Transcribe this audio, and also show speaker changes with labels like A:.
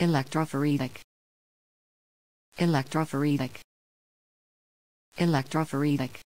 A: electrophoretic electrophoretic electrophoretic